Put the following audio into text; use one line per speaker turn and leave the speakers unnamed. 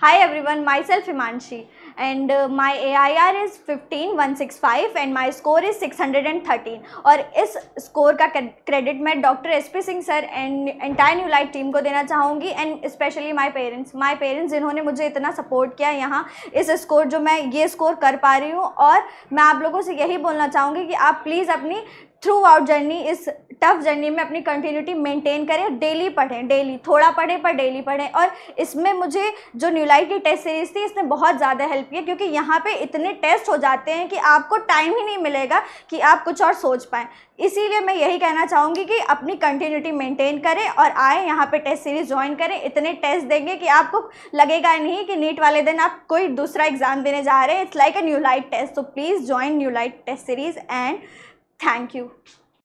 Hi everyone, myself Himanshi and uh, my AIR is 15165 and my score is 613 और इस score का credit मैं doctor S P Singh sir and entire new light team को देना चाहूँगी and specially my parents my parents जिन्होंने मुझे इतना सपोर्ट किया यहाँ इस स्कोर जो मैं ये स्कोर कर पा रही हूँ और मैं आप लोगों से यही बोलना चाहूँगी कि आप प्लीज़ अपनी थ्रू आउट जर्नी इस टफ जर्नी में अपनी कंटिन्यूटी मेंटेन करें डेली पढ़ें डेली थोड़ा पढ़ें पर डेली पढ़ें और इसमें मुझे जो न्यूलाइट की टेस्ट सीरीज़ थी इसने बहुत ज़्यादा हेल्प किया क्योंकि यहाँ पे इतने टेस्ट हो जाते हैं कि आपको टाइम ही नहीं मिलेगा कि आप कुछ और सोच पाएँ इसीलिए मैं यही कहना चाहूँगी कि अपनी कंटिन्यूटी मेंटेन करें और आए यहाँ पे टेस्ट सीरीज़ ज्वाइन करें इतने टेस्ट देंगे कि आपको लगेगा नहीं कि नीट वाले दिन आप कोई दूसरा एग्ज़ाम देने जा रहे हैं it's like a new light test तो please join new light test series and thank you